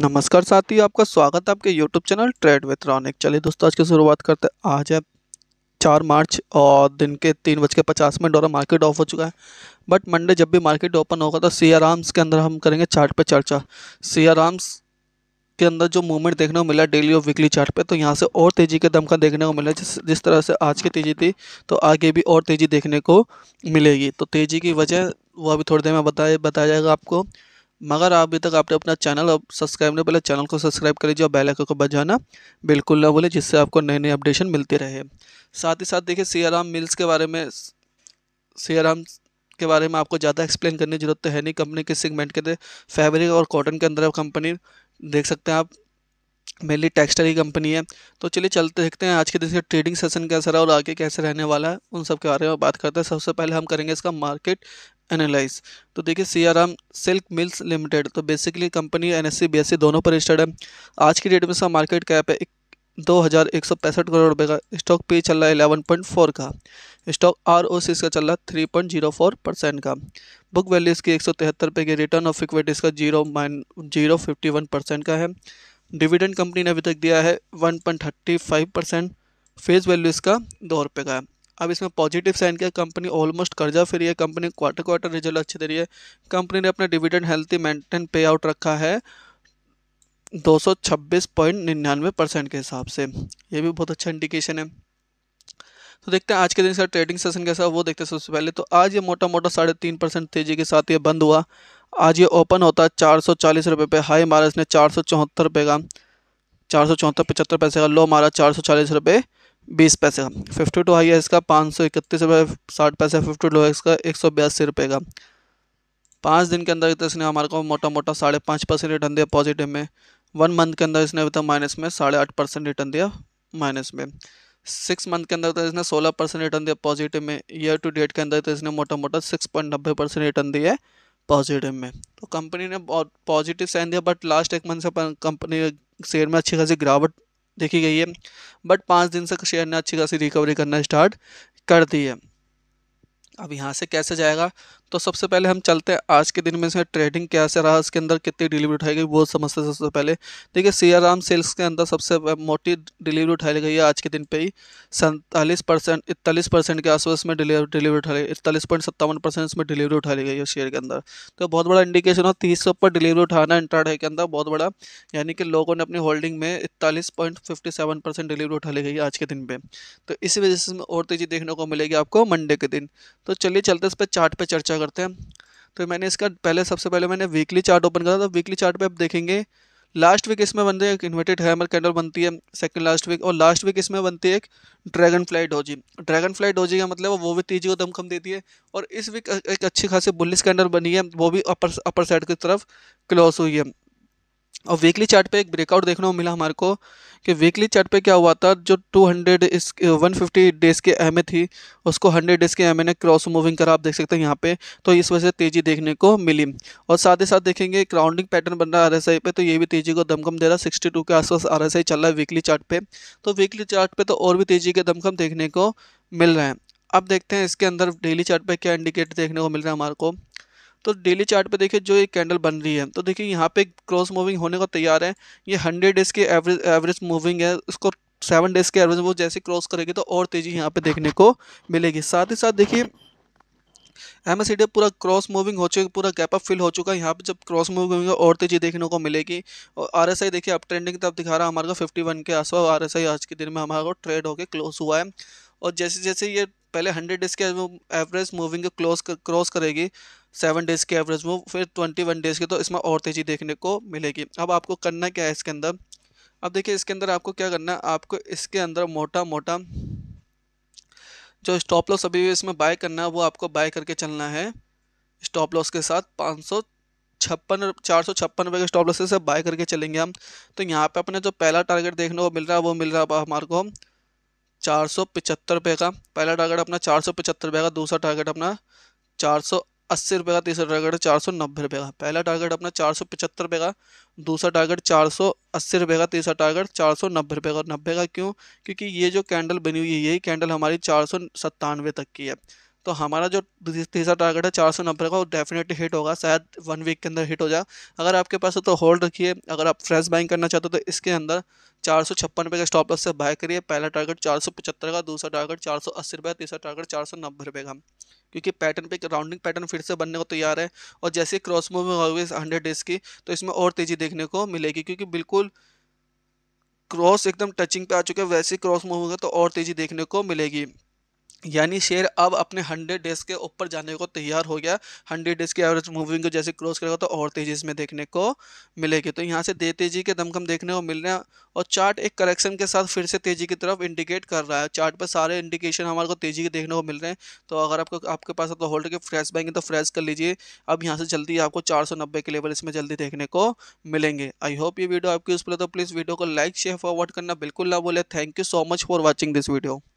नमस्कार साथी आपका स्वागत है आपके YouTube channel trade with Ronik चलिए दोस्तों आज की शुरुआत करते हैं आज है चार मार्च और दिन के तीन बज के पचास मिनट और मार्केट ऑफ हो चुका है बट मंडे जब भी मार्केट ओपन होगा तो सी आराम्स के अंदर हम करेंगे चार्ट पे चर्चा सी आराम्स के अंदर जो मूवमेंट देखने को मिला डेली और वीकली चार्ट पे तो यहाँ से और तेज़ी के दमका देखने को मिला जिस जिस तरह से आज की तेज़ी थी तो आगे भी और तेज़ी देखने को मिलेगी तो तेज़ी की वजह वो अभी थोड़ी देर में बताया बताया जाएगा आपको मगर अभी तक आपने अपना चैनल अब सब्सक्राइब नहीं पहले चैनल को सब्सक्राइब कर लीजिए और बेल आइकन को बजाना बिल्कुल ना भूलें जिससे आपको नए नए अपडेशन मिलते रहे साथ ही साथ देखिए सियाराम मिल्स के बारे में सियाराम के बारे में आपको ज़्यादा एक्सप्लेन करने की जरूरत तो है नहीं कंपनी के सेगमेंट के अंदर फैब्रिक और कॉटन के अंदर कंपनी देख सकते हैं आप मेनली टेक्सटाइल की कंपनी है तो चलिए चलते देखते हैं आज के दिन से ट्रेडिंग सेशन कैसा रहा और आगे कैसे रहने वाला है उन सब के बारे में बात करते हैं सबसे पहले हम करेंगे इसका मार्केट एनालाइज तो देखिए C R silk mills limited तो basically company N S C दोनों पर रजिस्टर्ड है आज की डेट में इसका मार्केट कैप है दो हज़ार एक सौ पैंसठ करोड़ रुपये का स्टॉक पे चल रहा है एलेवन पॉइंट फोर का स्टॉक आर ओ सी इसका चल रहा है three point zero four percent का बुक वैल्यू इसकी एक सौ तिहत्तर रुपये की रिटर्न ऑफ इक्विटी इसका zero mine zero fifty one percent का है डिविडेंड कंपनी ने अभी तक दिया है one point thirty five percent face value इसका दो रुपये का है अब इसमें पॉजिटिव साइन किया कंपनी ऑलमोस्ट कर्जा फ्री है कंपनी क्वार्टर क्वार्टर रिजल्ट अच्छी दे रही है कंपनी ने अपना dividend healthy maintain pay out रखा है निन्यानवे परसेंट के हिसाब से ये भी बहुत अच्छा इंडिकेशन है तो देखते हैं आज के दिन सर ट्रेडिंग सेशन कैसा वो देखते हैं सबसे पहले तो आज ये मोटा मोटा साढ़े तीन परसेंट तेजी के साथ ये बंद हुआ आज ये ओपन होता है चार सौ चालीस रुपये पे हाई मारा इसने चार सौ चौहत्तर रुपये का चार सौ चौहत्तर पचहत्तर पैसे का लो मारा चार सौ चालीस रुपये बीस पैसे का फिफ्टी टू हाई है इसका पाँच सौ इकतीस रुपये साठ पैसे फिफ्टी टू है इसका एक सौ बयासी रुपये का पाँच दिन के अंदर तो इसने हमारे को मोटा मोटा साढ़े पाँच परसेंट रिटर्न दिया पॉजिटिव में वन मंथ के अंदर इसने अभी तक माइनस में साढ़े आठ परसेंट रिटर्न दिया माइनस में सिक्स मंथ के अंदर तो इसने सोलह परसेंट रिटर्न दिया पॉजिटिव में ईयर टू डेट के अंदर तो इसने मोटा मोटा सिक्स पॉइंट नब्बे परसेंट रिटर्न दिया है पॉजिटिव में तो कंपनी ने बहुत पॉजिटिव साइन दिया बट लास्ट एक मंथ से कंपनी शेयर में अच्छी खासी गिरावट देखी गई है बट पाँच दिन से शेयर ने अच्छी खासी रिकवरी करना स्टार्ट कर दी है अब यहाँ से कैसे जाएगा तो सबसे पहले हम चलते हैं आज के दिन में से ट्रेडिंग क्या से रहा इसके अंदर कितनी डिलीवरी उठाई गई वो समझते हैं सबसे पहले देखिए सियाराम सेल्स के अंदर सबसे मोटी डिलीवरी उठाई गई है आज के दिन पे ही सैंतालीस परसेंट इकतालीस परसेंट के आसपास में डिलीवरी उठाई गई इकतालीस पॉइंट सत्तावन परसेंट इसमें डिलीवरी उठाई गई है शेयर के अंदर तो बहुत बड़ा इंडिकेशन हो तीस सौ पर डिलीवरी उठाना इंट्राडे के अंदर बहुत बड़ा यानी कि लोगों ने अपनी होल्डिंग में इकतालीस point fifty seven percent delivery उठाई गई है आज के दिन पे तो इसी वजह से और तेज़ी देखने को मिलेगी आपको मंडे के दिन तो चलिए चलते इस पर चार्ट पर चर्चा करते हैं तो मैंने इसका पहले सबसे पहले मैंने वीकली चार्ट ओपन करा था वीकली चार्ट पे आप देखेंगे लास्ट वीक इसमें बनते हैं इन्वर्टेड हैमर कैंडल बनती है सेकंड लास्ट वीक और लास्ट वीक इसमें बनती है एक dragonfly doji dragonfly doji का मतलब वो भी तेजी को दमखम देती है और इस वीक एक अच्छी खासी बुलिस कैंडल बनी है वो भी अपर अपर साइड की तरफ क्लोज हुई है और वीकली चार्ट पे एक ब्रेकआउट देखने को मिला हमारे को कि वीकली चार्ट पे क्या हुआ था जो 200 इस 150 डेज़ के एम थी उसको 100 डेज़ के एम ने क्रॉस मूविंग करा आप देख सकते हैं यहाँ पे तो इस वजह से तेज़ी देखने को मिली और साथ ही साथ देखेंगे क्राउंडिंग पैटर्न बन रहा है आर पे तो ये भी तेज़ी को दमकम दे रहा है के आसपास आर चल रहा है वीकली चार्ट पे तो वीकली चार्ट पे तो और भी तेज़ी के दमकम देखने को मिल रहे हैं अब देखते हैं इसके अंदर डेली चार्ट पे क्या इंडिकेटर देखने को मिल रहा है हमारे को तो डेली चार्ट पे देखिए जो ये कैंडल बन रही है तो देखिए यहाँ पे क्रॉस मूविंग होने को तैयार है ये हंड्रेड डेज की एवरेज एवरेज मूविंग है उसको सेवन डेज के एवरेज वो जैसे क्रॉस करेगी तो और तेज़ी यहाँ पे देखने को मिलेगी साथ ही साथ देखिए एम एस पूरा क्रॉस मूविंग हो चुका पूरा गैप अप फिल हो चुका है यहाँ पे जब क्रॉस मूविंग होगा और तेज़ी देखने को मिलेगी और आर एस आई देखिए अब ट्रेंडिंग तब दिखा रहा है हमारे को फिफ्टी वन के आसपास आर एस आई आज के दिन में हमारे को ट्रेड होकर क्लोज हुआ है और जैसे जैसे ये पहले हंड्रेड डेज के एवरेज मूविंग क्लोज क्रॉस करेगी सेवन डेज़ की एवरेज मूव फिर ट्वेंटी वन डेज़ की तो इसमें और तेज़ी देखने को मिलेगी अब आपको करना क्या है इसके अंदर अब देखिए इसके अंदर आपको क्या करना है आपको इसके अंदर मोटा मोटा जो स्टॉप लॉस अभी इसमें बाय करना है वो आपको बाय करके चलना है स्टॉप लॉस के साथ पाँच सौ छप्पन चार सौ छप्पन रुपये के स्टॉप लॉस से बाय करके चलेंगे हम तो यहाँ पे अपने जो पहला टारगेट देखने को मिल रहा है वो मिल रहा है हमारे को चार सौ पचहत्तर रुपये का पहला टारगेट अपना चार सौ पचहत्तर रुपये का दूसरा टारगेट अपना चार सौ अस्सी रुपये का तीसरा टारगेट चार सौ नब्बे रुपये का पहला टारगेट अपना चार सौ पचहत्तर रुपये का दूसरा टारगेट चार सौ अस्सी रुपये का तीसरा टारगेट चार सौ नब्बे रुपये का और नब्बे का क्यों क्योंकि ये जो कैंडल बनी हुई है यही कैंडल हमारी चार सौ सत्तानवे तक की है तो हमारा जो तीसरा टारगेट है चार सौ नब्बे का वो डेफिनेटली हिट होगा शायद वन वीक के अंदर हिट हो जाए अगर आपके पास हो तो होल्ड रखिए अगर आप फ्रेश बाइंग करना चाहते हो तो इसके अंदर चार सौ छप्पन रुपये का स्टॉप लॉस से बाय करिए पहला टारगेट चार सौ पचहत्तर का दूसरा टारगेट चार सौ अस्सी रुपये तीसरा टारगेट चार सौ नब्बे रुपये का क्योंकि पैटर्न पे राउंडिंग पैटर्न फिर से बनने को तैयार है और जैसे क्रॉस मूविंग होगी हंड्रेड डेज की तो इसमें और तेज़ी देखने को मिलेगी क्योंकि बिल्कुल क्रॉस एकदम टचिंग पे आ चुके हैं वैसे क्रॉस मूव होगा तो और तेज़ी देखने को मिलेगी यानी शेयर अब अपने 100 डेज के ऊपर जाने को तैयार हो गया 100 डेज की एवरेज मूविंग को जैसे क्रॉस करेगा तो और तेजी इसमें देखने को मिलेगी तो यहाँ से दे तेजी के दमकम देखने को मिल रहे हैं और चार्ट एक करेक्शन के साथ फिर से तेजी की तरफ इंडिकेट कर रहा है चार्ट पर सारे इंडिकेशन हमारे को तेजी के देखने को मिल रहे हैं तो अगर आपको आपके पास आपको तो होल्ड के फ्रेश बैंक तो फ्रेश कर लीजिए अब यहाँ से जल्दी आपको चार के लेवल इसमें जल्दी देखने को मिलेंगे आई होप ये वीडियो आपकी यूज़ पर तो प्लीज़ वीडियो को लाइक शेयर फॉरवर्ड करना बिल्कुल ना बोले thank you so much for watching this video